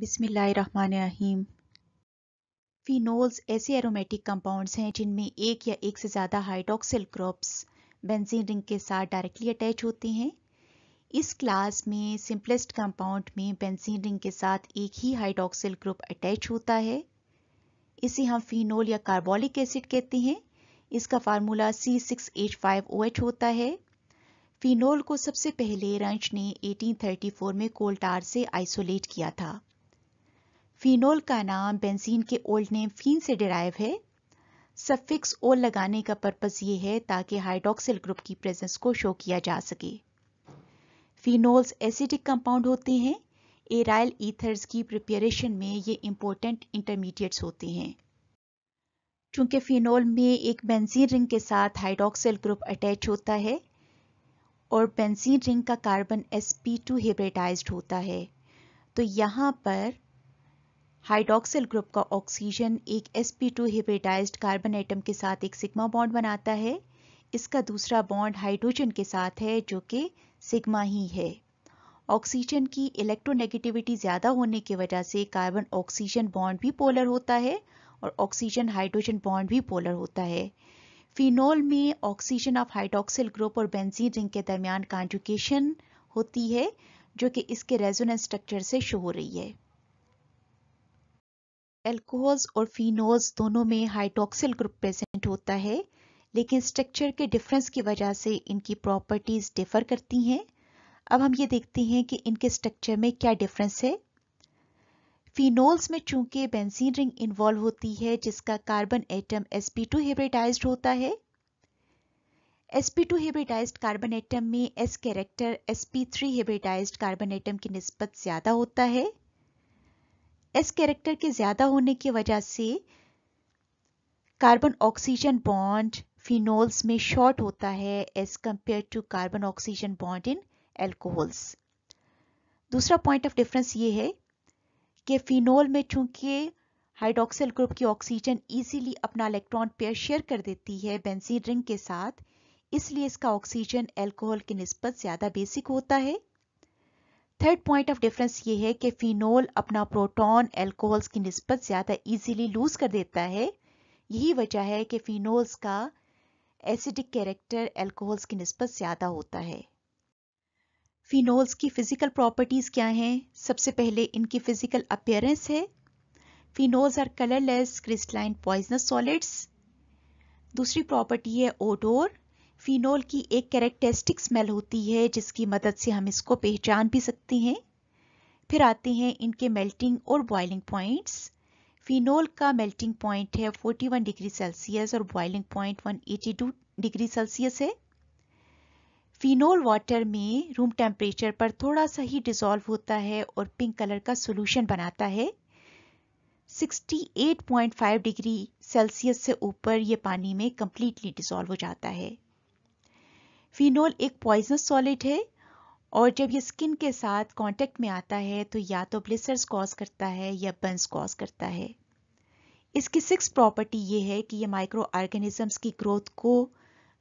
बिसमीम फिनोल्स ऐसे aromatic compounds हैं जिनमें एक या एक से ज़्यादा हाइड्रोक्सिल ग्रुप्स बेंजीन रिंग के साथ डायरेक्टली अटैच होते हैं इस क्लास में सिंपलेस्ट कंपाउंड में बेंजीन रिंग के साथ एक ही हाइड्रोक्सिल ग्रुप अटैच होता है इसे हम फिनोल या कार्बोलिक एसिड कहते हैं इसका फार्मूला एच होता है फिनोल को सबसे पहले रंच ने 1834 में कोल्टार से आइसोलेट किया था फिनोल का नाम बेंजीन के ओल्ड नेम फीन से डिराइव है सफिक्स ओल लगाने का पर्पज ये है ताकि हाइड्रोक्सिल ग्रुप की प्रेजेंस को शो किया जा सके फिनोल्स एसिडिक कंपाउंड होते हैं एराइल ईथर्स की प्रिपेरेशन में ये इंपॉर्टेंट इंटरमीडिएट्स होते हैं चूंकि फिनोल में एक बेंजीन रिंग के साथ हाइड्रोक्सिल ग्रुप अटैच होता है और बेंजीन रिंग का कार्बन sp2 टू होता है तो यहाँ पर हाइड्रोक्सिल ग्रुप का ऑक्सीजन एक sp2 हिब्रिडाइज्ड कार्बन एटम के साथ एक सिग्मा बॉन्ड बनाता है इसका दूसरा बॉन्ड हाइड्रोजन के साथ है जो कि सिग्मा ही है ऑक्सीजन की इलेक्ट्रोनेगेटिविटी ज़्यादा होने की वजह से कार्बन ऑक्सीजन बॉन्ड भी पोलर होता है और ऑक्सीजन हाइड्रोजन बॉन्ड भी पोलर होता है फिनोल में ऑक्सीजन ऑफ हाइड्रोक्सिल ग्रुप और बेंजीन रिंग के दरमियान कॉन्जुकेशन होती है जो कि इसके रेजोनेंस स्ट्रक्चर से शो हो रही है एल्कोहल्स और फिनोल्स दोनों में हाइड्रोक्सिल ग्रुप प्रेजेंट होता है लेकिन स्ट्रक्चर के डिफरेंस की वजह से इनकी प्रॉपर्टीज़ डिफ़र करती हैं अब हम ये देखते हैं कि इनके स्ट्रक्चर में क्या डिफरेंस है फिनोल्स में चूंकि बेंजीन रिंग इन्वॉल्व होती है जिसका कार्बन एटम sp2 हिब्रिडाइज्ड होता है sp2 हिब्रिडाइज्ड कार्बन एटम में s character sp3 hybridized carbon atom की निस्बत ज़्यादा होता है एस कैरेक्टर के ज़्यादा होने की वजह से कार्बन ऑक्सीजन बॉन्ड फिनोल्स में शॉर्ट होता है as compare to carbon oxygen bond in alcohols दूसरा पॉइंट ऑफ डिफरेंस ये है कि फिनोल में चूंकि हाइड्रोक्सिल ग्रुप की ऑक्सीजन इजीली अपना इलेक्ट्रॉन पेयर शेयर कर देती है बेंजीन रिंग के साथ इसलिए इसका ऑक्सीजन एल्कोहल की नस्बत ज़्यादा बेसिक होता है थर्ड पॉइंट ऑफ डिफरेंस ये है कि फिनोल अपना प्रोटॉन एल्कोहल्स की नस्बत ज़्यादा ईजिली लूज कर देता है यही वजह है कि फिनोल्स का एसिडिक कैरेक्टर एल्कोहल्स की नस्बत ज़्यादा होता है फिनोल्स की फ़िज़िकल प्रॉपर्टीज़ क्या हैं सबसे पहले इनकी फ़िज़िकल अपियरेंस है phenols are colourless crystalline poisonous solids दूसरी प्रॉपर्टी है ओडोर फिनोल की एक कैरेक्टरिस्टिक स्मेल होती है जिसकी मदद से हम इसको पहचान भी सकते हैं फिर आते हैं इनके मेल्टिंग और बॉइलिंग पॉइंट्स फिनोल का मेल्टिंग पॉइंट है 41 डिग्री सेल्सियस और बॉइलिंग पॉइंट 182 डिग्री सेल्सियस है फिनोल वाटर में रूम टेम्परेचर पर थोड़ा सा ही डिज़ोल्व होता है और पिंक कलर का सोल्यूशन बनाता है 68.5 डिग्री सेल्सियस से ऊपर ये पानी में कम्प्लीटली डिजोल्व हो जाता है फिनोल एक पॉइजनस सॉलिड है और जब ये स्किन के साथ कांटेक्ट में आता है तो या तो ब्लिसर्स कॉज करता है या बंस कॉज करता है इसकी सिक्स प्रॉपर्टी ये है कि ये माइक्रो ऑर्गेनिजम्स की ग्रोथ को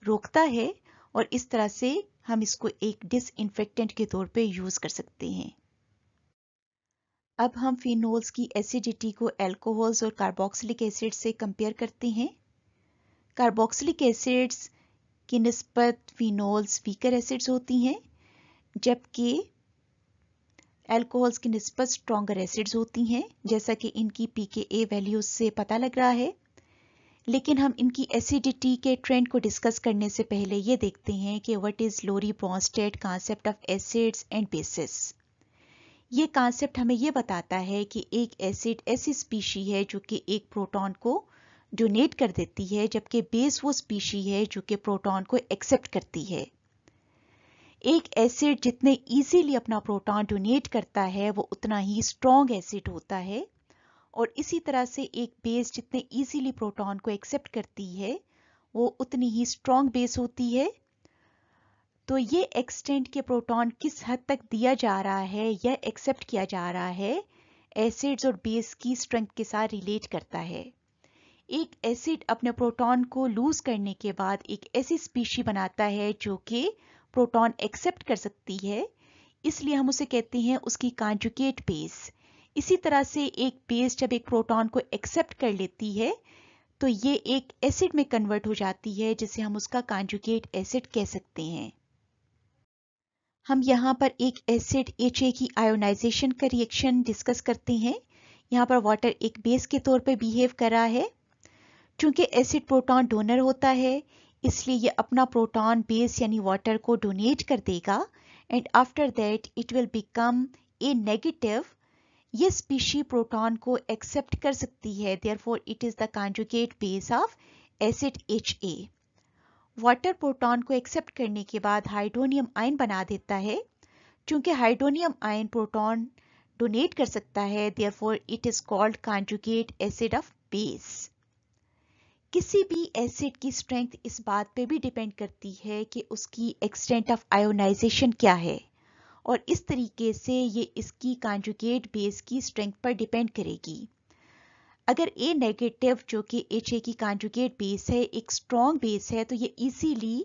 रोकता है और इस तरह से हम इसको एक डिसइनफेक्टेंट के तौर पे यूज़ कर सकते हैं अब हम फिनोल्स की एसिडिटी को एल्कोहल्स और कार्बोक्सिलिक एसिड से कंपेयर करते हैं कार्बोक्सिलिक एसिड्स की नस्बत फिनोल्स वीकर एसिड्स होती हैं जबकि एल्कोहल्स की नस्बत स्ट्रॉगर एसिड्स होती हैं जैसा कि इनकी पी के ए वैल्यूज से पता लग रहा है लेकिन हम इनकी एसिडिटी के ट्रेंड को डिस्कस करने से पहले ये देखते हैं कि what is Lowry Bronsted concept of acids and bases ये कॉन्सेप्ट हमें ये बताता है कि एक एसिड ऐसी स्पीशी है जो कि एक प्रोटॉन को डोनेट कर देती है जबकि बेस वो स्पीशी है जो कि प्रोटॉन को एक्सेप्ट करती है एक एसिड जितने इजीली अपना प्रोटॉन डोनेट करता है वो उतना ही स्ट्रॉन्ग एसिड होता है और इसी तरह से एक बेस जितने इजीली प्रोटॉन को एक्सेप्ट करती है वो उतनी ही स्ट्रॉन्ग बेस होती है तो ये एक्सटेंट के प्रोटॉन किस हद तक दिया जा रहा है या एक्सेप्ट किया जा रहा है एसिड्स और बेस की स्ट्रेंथ के साथ रिलेट करता है एक एसिड अपने प्रोटॉन को लूज करने के बाद एक ऐसी स्पीशी बनाता है जो कि प्रोटॉन एक्सेप्ट कर सकती है इसलिए हम उसे कहते हैं उसकी कांजुकेट बेस इसी तरह से एक बेस जब एक प्रोटॉन को एक्सेप्ट कर लेती है तो ये एक एसिड में कन्वर्ट हो जाती है जिसे हम उसका कॉन्जुकेट एसिड कह सकते हैं हम यहाँ पर एक एसिड एच की आयोनाइजेशन का रिएक्शन डिस्कस करते हैं यहाँ पर वाटर एक बेस के तौर पर बिहेव कर रहा है चूंकि एसिड प्रोटॉन डोनर होता है इसलिए ये अपना प्रोटॉन बेस यानी वाटर को डोनेट कर देगा and after that it will become a negative ये स्पीशी प्रोटॉन को एक्सेप्ट कर सकती है therefore it is the conjugate base of acid H A water proton को एक्सेप्ट करने के बाद हाइड्रोनियम आयन बना देता है चूंकि हाइड्रोनियम आयन प्रोटॉन डोनेट कर सकता है therefore it is called conjugate acid of base किसी भी एसिड की स्ट्रेंथ इस बात पे भी डिपेंड करती है कि उसकी एक्सटेंट ऑफ आयोनाइजेशन क्या है और इस तरीके से ये इसकी कॉन्जुगेट बेस की स्ट्रेंथ पर डिपेंड करेगी अगर ए नेगेटिव जो कि एच ए की कॉन्जुगेट बेस है एक स्ट्रॉन्ग बेस है तो ये easily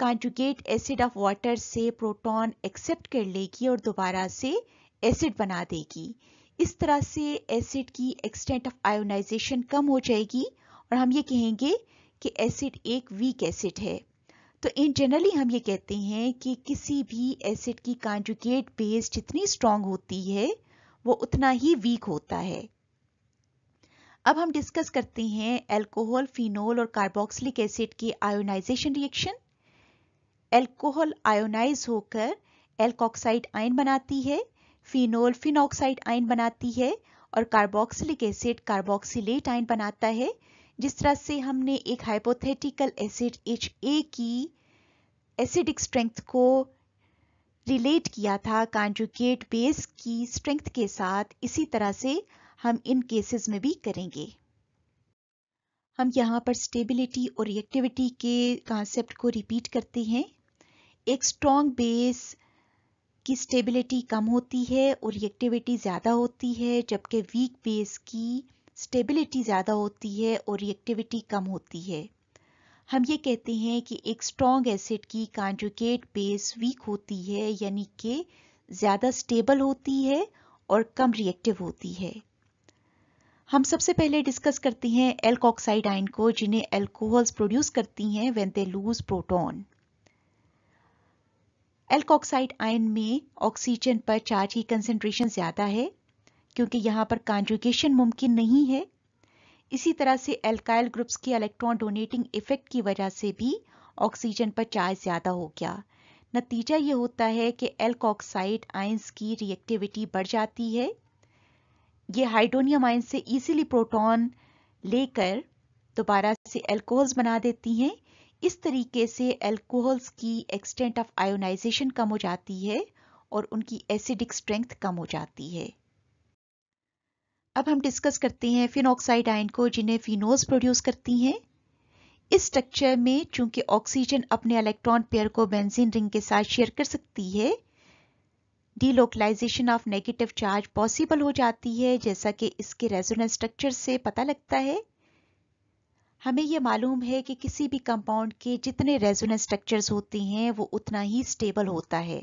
conjugate acid of water से प्रोटॉन एक्सेप्ट कर लेगी और दोबारा से एसिड बना देगी इस तरह से एसिड की एक्सटेंट ऑफ आयोनाइजेशन कम हो जाएगी और हम ये कहेंगे कि एसिड एक वीक एसिड है तो इन जनरली हम ये कहते हैं कि किसी भी एसिड की कांजुकेट बेस जितनी स्ट्रांग होती है वो उतना ही वीक होता है अब हम डिस्कस करते हैं एल्कोहल फिनोल और कार्बोक्सिलिक एसिड के आयोनाइजेशन रिएक्शन एल्कोहल आयोनाइज होकर एल्कोक्साइड आयन बनाती है फिनोल फिनोक्साइड आयन बनाती है और कार्बोक्सिलिक एसिड कार्बोक्सिलेट आयन बनाता है जिस तरह से हमने एक हाइपोथेटिकल एसिड एच ए की एसिडिक स्ट्रेंथ को रिलेट किया था कॉन्जुगेट बेस की स्ट्रेंथ के साथ इसी तरह से हम इन केसेस में भी करेंगे हम यहाँ पर स्टेबिलिटी और रिएक्टिविटी के कॉन्सेप्ट को रिपीट करते हैं एक स्ट्रॉन्ग बेस की स्टेबिलिटी कम होती है और रिएक्टिविटी ज़्यादा होती है जबकि वीक बेस की स्टेबिलिटी ज़्यादा होती है और रिएक्टिविटी कम होती है हम ये कहते हैं कि एक स्ट्रॉन्ग एसिड की कांजुकेट बेस वीक होती है यानी कि ज़्यादा स्टेबल होती है और कम रिएक्टिव होती है हम सबसे पहले डिस्कस करते हैं एल्कोक्साइड आइन को जिन्हें एल्कोहल्स प्रोड्यूस करती हैं when they lose proton alkoxide ion में ऑक्सीजन पर चार्ज की कंसेंट्रेशन ज़्यादा है क्योंकि यहाँ पर कॉन्जुगेशन मुमकिन नहीं है इसी तरह से एल्काइल ग्रुप्स की इलेक्ट्रॉन डोनेटिंग इफेक्ट की वजह से भी ऑक्सीजन पर चार्ज ज़्यादा हो गया नतीजा ये होता है कि एल्कोक्साइड आयंस की रिएक्टिविटी बढ़ जाती है ये हाइड्रोनियम आयन से इजीली प्रोटॉन लेकर दोबारा से एल्कोहल्स बना देती हैं इस तरीके से एल्कोहल्स की एक्सटेंट ऑफ आयोनाइजेशन कम हो जाती है और उनकी एसिडिक स्ट्रेंथ कम हो जाती है अब हम डिस्कस करते हैं फिनोक्साइड आयन को जिन्हें फिनोज प्रोड्यूस करती हैं इस स्ट्रक्चर में चूंकि ऑक्सीजन अपने इलेक्ट्रॉन पेयर को बेंजीन रिंग के साथ शेयर कर सकती है delocalization of negative charge possible हो जाती है जैसा कि इसके रेजोनेंस स्ट्रक्चर से पता लगता है हमें यह मालूम है कि किसी भी कंपाउंड के जितने रेजोनेंस स्ट्रक्चर्स होते हैं वो उतना ही स्टेबल होता है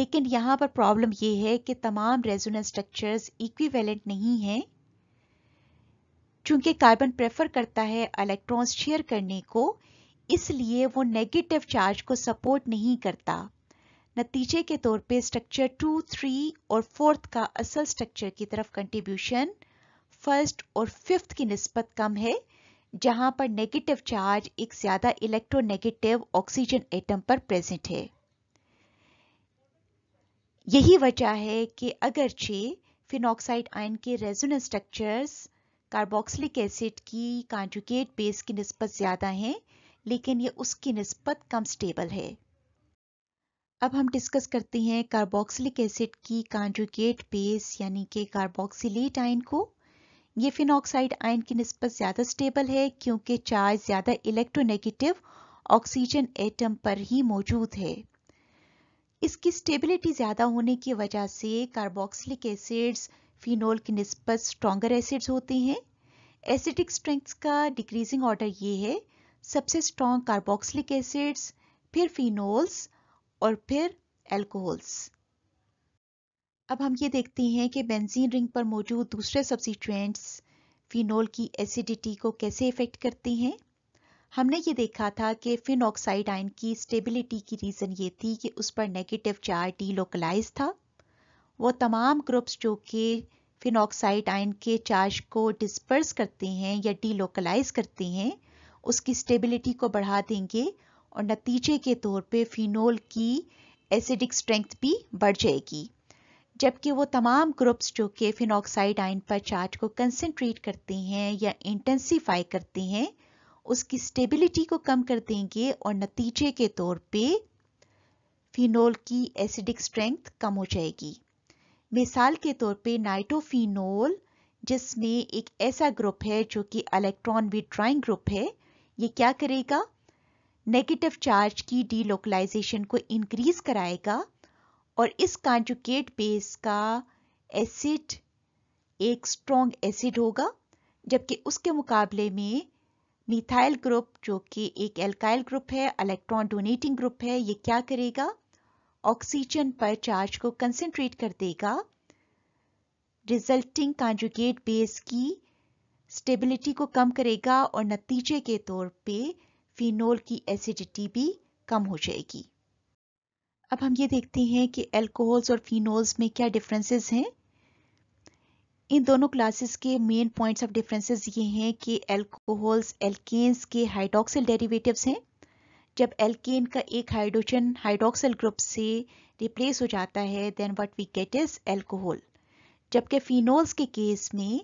लेकिन यहाँ पर प्रॉब्लम ये है कि तमाम रेजोनेंस स्ट्रक्चर्स इक्विवेलेंट नहीं हैं चूंकि कार्बन प्रेफर करता है इलेक्ट्रॉन्स शेयर करने को इसलिए वो नेगेटिव चार्ज को सपोर्ट नहीं करता नतीजे के तौर पे स्ट्रक्चर टू थ्री और फोर्थ का असल स्ट्रक्चर की तरफ कंट्रीब्यूशन फर्स्ट और फिफ्थ की नस्बत कम है जहां पर नेगेटिव चार्ज एक ज्यादा इलेक्ट्रोनेगेटिव ऑक्सीजन एटम पर प्रेजेंट है यही वजह है कि छे फिनॉक्साइड आयन के रेजोनेंस स्ट्रक्चर्स कार्बोक्सिलिक एसिड की कांजुकेट बेस की नस्बत ज़्यादा हैं लेकिन ये उसकी नस्बत कम स्टेबल है अब हम डिस्कस करते हैं कार्बोक्सिलिक एसिड की कांजुकेट बेस यानी कि कार्बोक्सिलेट आयन को ये फिनऑक्साइड आयन की नस्बत ज़्यादा स्टेबल है क्योंकि चार्ज ज़्यादा इलेक्ट्रोनेगेटिव ऑक्सीजन एटम पर ही मौजूद है इसकी स्टेबिलिटी ज़्यादा होने की वजह से कार्बोक्सिलिक एसिड्स फिनोल की नस्बत स्ट्रॉगर एसिड्स होते हैं एसिडिक स्ट्रेंथ का डिक्रीजिंग ऑर्डर ये है सबसे स्ट्रॉन्ग कार्बोक्सिलिक एसिड्स फिर फिनोल्स और फिर एल्कोहल्स अब हम ये देखते हैं कि बेंजीन रिंग पर मौजूद दूसरे सब्सिट्रेंट्स फिनोल की एसिडिटी को कैसे इफ़ेक्ट करते हैं हमने ये देखा था कि फिनऑक्साइड आयन की स्टेबिलिटी की रीज़न ये थी कि उस पर नेगेटिव चार डी लोकलाइज था वो तमाम ग्रुप्स जो कि फिनऑक्साइड आयन के चार्ज को डिस्पर्स करते हैं या डी लोकलाइज करते हैं उसकी स्टेबिलिटी को बढ़ा देंगे और नतीजे के तौर पे फिनोल की एसिडिक स्ट्रेंथ भी बढ़ जाएगी जबकि वो तमाम ग्रुप्स जो कि फिनॉक्साइड आइन पर चार्ज को कंसनट्रेट करते हैं या इंटेंसीफाई करते हैं उसकी स्टेबिलिटी को कम कर देंगे और नतीजे के तौर पे फिनोल की एसिडिक स्ट्रेंथ कम हो जाएगी मिसाल के तौर पे नाइट्रोफिनोल जिसमें एक ऐसा ग्रुप है जो कि इलेक्ट्रॉन विड्राइंग ग्रुप है ये क्या करेगा नेगेटिव चार्ज की डीलोकलाइजेशन को इंक्रीज कराएगा और इस कॉन्जुकेट बेस का एसिड एक स्ट्रॉन्ग एसिड होगा जबकि उसके मुकाबले में मिथाइल ग्रुप जो कि एक एल्काइल ग्रुप है इलेक्ट्रॉन डोनेटिंग ग्रुप है ये क्या करेगा ऑक्सीजन पर चार्ज को कंसेंट्रेट कर देगा रिजल्टिंग कांजुकेट बेस की स्टेबिलिटी को कम करेगा और नतीजे के तौर पे फिनोल की एसिडिटी भी कम हो जाएगी अब हम ये देखते हैं कि एल्कोहल्स और फिनोल्स में क्या डिफरेंसेस हैं इन दोनों क्लासेस के मेन पॉइंट्स ऑफ डिफरेंसेस ये हैं कि एल्कोहल्स एल्केन्स के हाइड्रोक्सिल डेरिवेटिव्स हैं जब एल्केन का एक हाइड्रोजन हाइड्रोक्सिल ग्रुप से रिप्लेस हो जाता है then what we get is alcohol जबकि फिनोल्स के केस में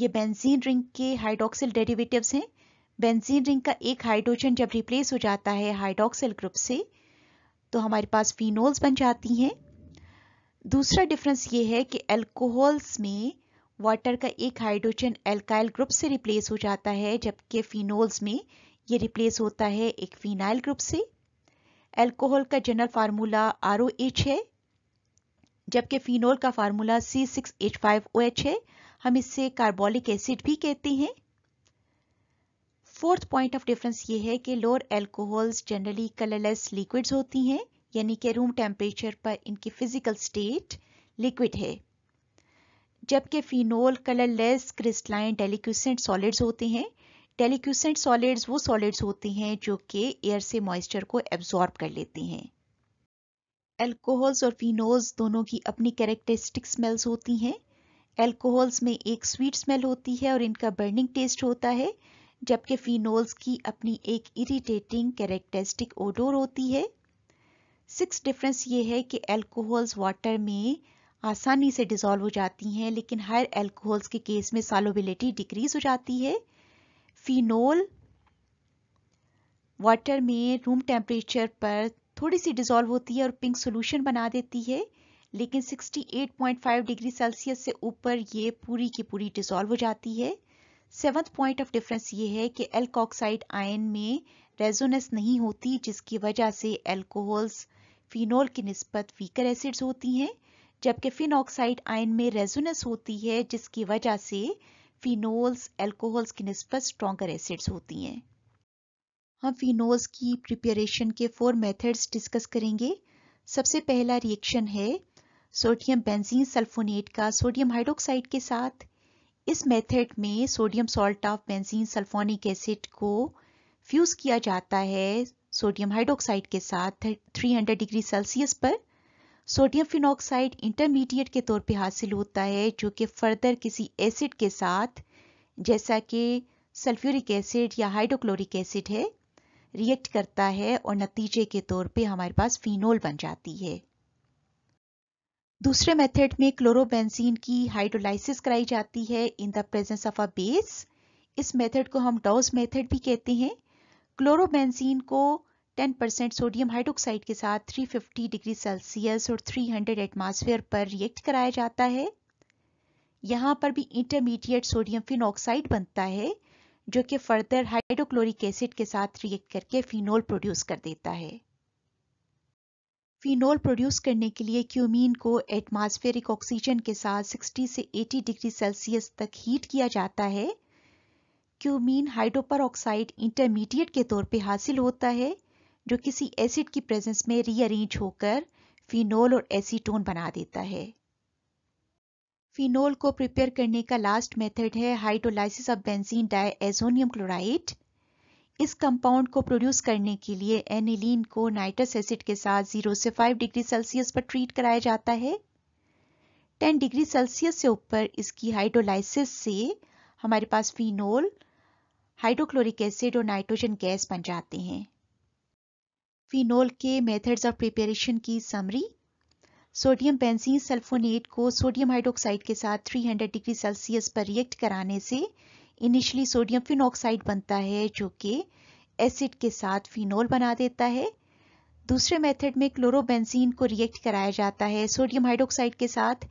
ये बेंजीन रिंग के हाइड्रोक्सिल डेरिवेटिव्स हैं बेंजीन रिंग का एक हाइड्रोजन जब रिप्लेस हो जाता है हाइड्रोक्सिल ग्रुप से तो हमारे पास फिनोल्स बन जाती हैं दूसरा डिफरेंस ये है कि एल्कोहल्स में वाटर का एक हाइड्रोजन एल्काइल ग्रुप से रिप्लेस हो जाता है जबकि फिनोल्स में ये रिप्लेस होता है एक फिनाइल ग्रुप से एल्कोहल का जनरल फार्मूला आर है जबकि फिनोल का formula C six H five O H है हम इससे कार्बोलिक एसिड भी कहते हैं फोर्थ पॉइंट ऑफ डिफरेंस ये है कि lower alcohols generally colourless liquids होती हैं यानी कि रूम टेम्परेचर पर इनकी फिजिकल स्टेट लिक्विड है जबकि phenol colourless crystalline deliquescent solids होते हैं डेलीक्यूसेंट सॉलिड्स वो सॉलिड्स होते हैं जो कि एयर से मॉइस्चर को एब्जॉर्ब कर लेते हैं एल्कोहल्स और फिनोल्स दोनों की अपनी कैरेक्टरिस्टिक स्मेल्स होती हैं एल्कोहल्स में एक स्वीट स्मेल होती है और इनका बर्निंग टेस्ट होता है जबकि फिनोल्स की अपनी एक इरिटेटिंग कैरेक्टरिस्टिक ओडोर होती है सिक्स डिफरेंस ये है कि एल्कोहल्स वाटर में आसानी से डिज़ोल्व हो जाती हैं लेकिन हायर एल्कोहल्स के केस में सालोबिलिटी डिक्रीज हो जाती है फिनोल वाटर में रूम टेम्परेचर पर थोड़ी सी डिज़ोल्व होती है और पिंक सोल्यूशन बना देती है लेकिन 68.5 डिग्री सेल्सियस से ऊपर ये पूरी की पूरी डिज़ोल्व हो जाती है सेवंथ पॉइंट ऑफ डिफरेंस ये है कि एल्कोक्साइड आयन में रेजोनेंस नहीं होती जिसकी वजह से एल्कोहल्स फिनोल की नस्बत वीकर एसिड्स होती हैं जबकि फिनऑक्साइड आयन में रेजोनेंस होती है जिसकी वजह से फिनोल्स एल्कोहल्स की नस्बत स्ट्रॉगर एसिड्स होती हैं हम फिनोल्स की प्रिपरेशन के फोर मेथड्स डिस्कस करेंगे सबसे पहला रिएक्शन है सोडियम बेंजीन सल्फोनेट का सोडियम हाइड्रोक्साइड के साथ इस मेथड में sodium salt of benzene sulphonic acid को फ्यूज़ किया जाता है सोडियम हाइड्रोक्साइड के साथ 300 डिग्री सेल्सियस पर सोडियम फिनोक्साइड इंटरमीडिएट के तौर पे हासिल होता है जो कि फर्दर किसी एसिड के साथ जैसा कि सल्फ्यूरिक एसिड या हाइड्रोक्लोरिक एसिड है रिएक्ट करता है और नतीजे के तौर पे हमारे पास फिनोल बन जाती है दूसरे मेथड में क्लोरोबेंजीन की हाइड्रोलाइसिस कराई जाती है in the presence of a base इस मेथड को हम डॉज मेथड भी कहते हैं क्लोरोबेंजीन को 10% सोडियम हाइड्रोक्साइड के साथ 350 डिग्री सेल्सियस और 300 एटमॉस्फेयर पर रिएक्ट कराया जाता है यहाँ पर भी इंटरमीडिएट सोडियम फिनोक्साइड बनता है जो कि फर्दर हाइड्रोक्लोरिक एसिड के साथ रिएक्ट करके फिनोल प्रोड्यूस कर देता है फिनोल प्रोड्यूस करने के लिए क्यूमीन को एटमॉस्फेरिक ऑक्सीजन के साथ 60 से 80 डिग्री सेल्सियस तक हीट किया जाता है क्यूमीन हाइड्रोपर ऑक्साइड इंटरमीडिएट के तौर पे हासिल होता है जो किसी एसिड की प्रेजेंस में रीअरेंज होकर फिनोल और एसीटोन बना देता है फिनोल को प्रिपेयर करने का लास्ट मेथड है hydrolysis of benzene di chloride इस कंपाउंड को प्रोड्यूस करने के लिए एनिलीन को नाइट्रस एसिड के साथ 0 से 5 डिग्री सेल्सियस पर ट्रीट कराया जाता है 10 डिग्री सेल्सियस से ऊपर इसकी हाइड्रोलाइसिस से हमारे पास फिनोल हाइड्रोक्लोरिक एसिड और नाइट्रोजन गैस बन जाते हैं फिनोल के मेथड्स ऑफ प्रिपेरेशन की समरी सोडियम बेंजीन सल्फोनेट को सोडियम हाइड्रोक्साइड के साथ 300 डिग्री सेल्सियस पर रिएक्ट कराने से इनिशली सोडियम फिनोक्साइड बनता है जो कि एसिड के साथ फिनोल बना देता है दूसरे मेथड में क्लोरोबेंजीन को रिएक्ट कराया जाता है सोडियम हाइड्रोक्साइड के साथ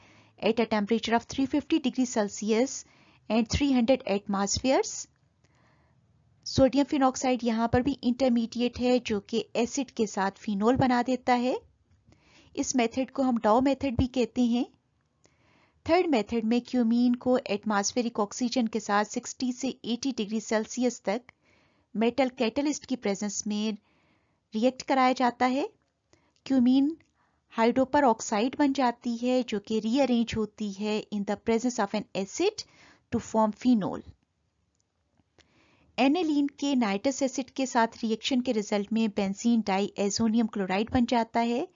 at a temperature of 350 degree Celsius and 300 hundred atmospheres sodium phenoxide यहाँ पर भी इंटरमीडिएट है जो कि एसिड के साथ फिनोल बना देता है इस मेथड को हम डाओ मेथड भी कहते हैं थर्ड मेथड में क्यूमीन को एटमॉस्फेरिक ऑक्सीजन के साथ 60 से 80 डिग्री सेल्सियस तक मेटल कैटलिस्ट की प्रेजेंस में रिएक्ट कराया जाता है क्यूमीन हाइड्रोपर ऑक्साइड बन जाती है जो कि रीअरेंज होती है in the presence of an acid to form phenol aniline के नाइट्रस एसिड के साथ रिएक्शन के रिजल्ट में बेंजीन डाई एजोनियम क्लोराइड बन जाता है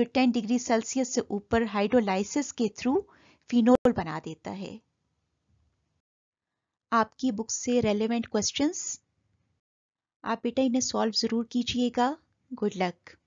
जो 10 डिग्री सेल्सियस से ऊपर हाइड्रोलाइसिस के थ्रू फिनोल बना देता है आपकी बुक से रेलेवेंट क्वेश्चंस आप बेटा इन्हें सॉल्व ज़रूर कीजिएगा गुड लक